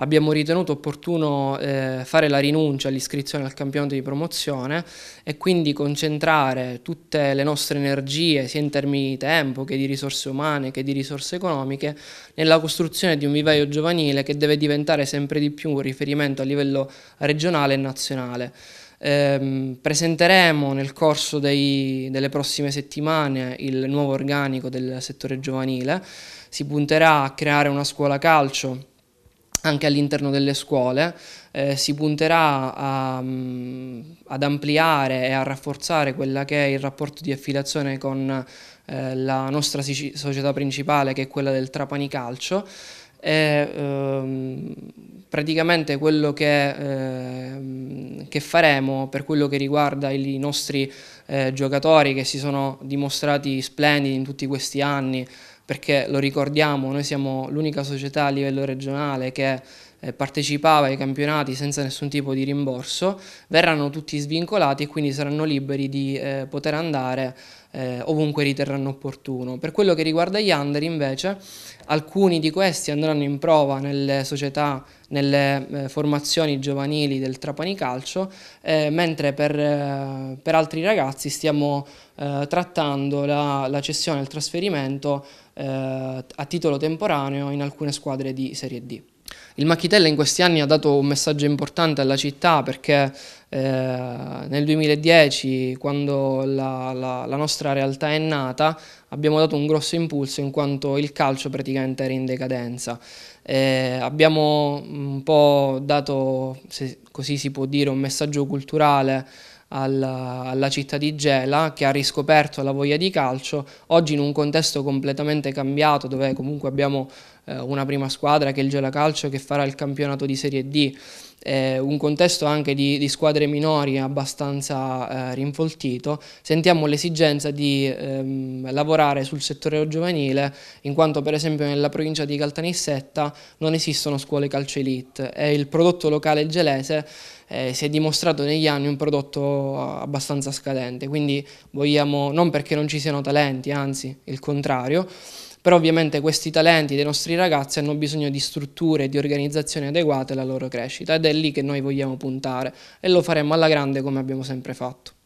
abbiamo ritenuto opportuno eh, fare la rinuncia all'iscrizione al campionato di promozione e quindi concentrare tutte le nostre energie, sia in termini di tempo che di risorse umane che di risorse economiche, nella costruzione di un vivaio giovanile che deve diventare sempre di più un riferimento a livello regionale e nazionale. Eh, presenteremo nel corso dei, delle prossime settimane il nuovo organico del settore giovanile, si punterà a creare una scuola calcio anche all'interno delle scuole, eh, si punterà a, mm, ad ampliare e a rafforzare quella che è il rapporto di affiliazione con eh, la nostra società principale che è quella del Trapani Calcio e ehm, praticamente quello che, ehm, che, faremo per quello che riguarda i nostri eh, giocatori che si sono dimostrati splendidi in tutti questi anni perché lo ricordiamo, noi siamo l'unica società a livello regionale che eh, partecipava ai campionati senza nessun tipo di rimborso, verranno tutti svincolati e quindi saranno liberi di eh, poter andare eh, ovunque riterranno opportuno. Per quello che riguarda gli under invece, alcuni di questi andranno in prova nelle società, nelle eh, formazioni giovanili del Trapani Calcio, eh, mentre per, eh, per, altri ragazzi stiamo trattando la, la, cessione il trasferimento a titolo temporaneo in alcune squadre di Serie D. Il Macchitella in questi anni ha dato un messaggio importante alla città perché eh, nel 2010, quando la, la, la nostra realtà è nata, abbiamo dato un grosso impulso in quanto il calcio praticamente era in decadenza. Eh, abbiamo un po' dato, se così si può dire, un messaggio culturale alla, alla, città di Gela che ha riscoperto la voglia di calcio, oggi in un contesto completamente cambiato dove comunque abbiamo eh, una prima squadra che è il Gela Calcio che farà il campionato di Serie D, eh, un contesto anche di, di squadre minori abbastanza eh, rinfoltito, sentiamo l'esigenza di ehm, lavorare sul settore giovanile in quanto per esempio nella provincia di Caltanissetta non esistono scuole calcio elite e il prodotto locale gelese eh, si è dimostrato negli anni un prodotto abbastanza scadente, quindi vogliamo, non perché non ci siano talenti, anzi il contrario, però ovviamente questi talenti dei nostri ragazzi hanno bisogno di strutture e di organizzazioni adeguate alla loro crescita ed è lì che noi vogliamo puntare e lo faremo alla grande come abbiamo sempre fatto.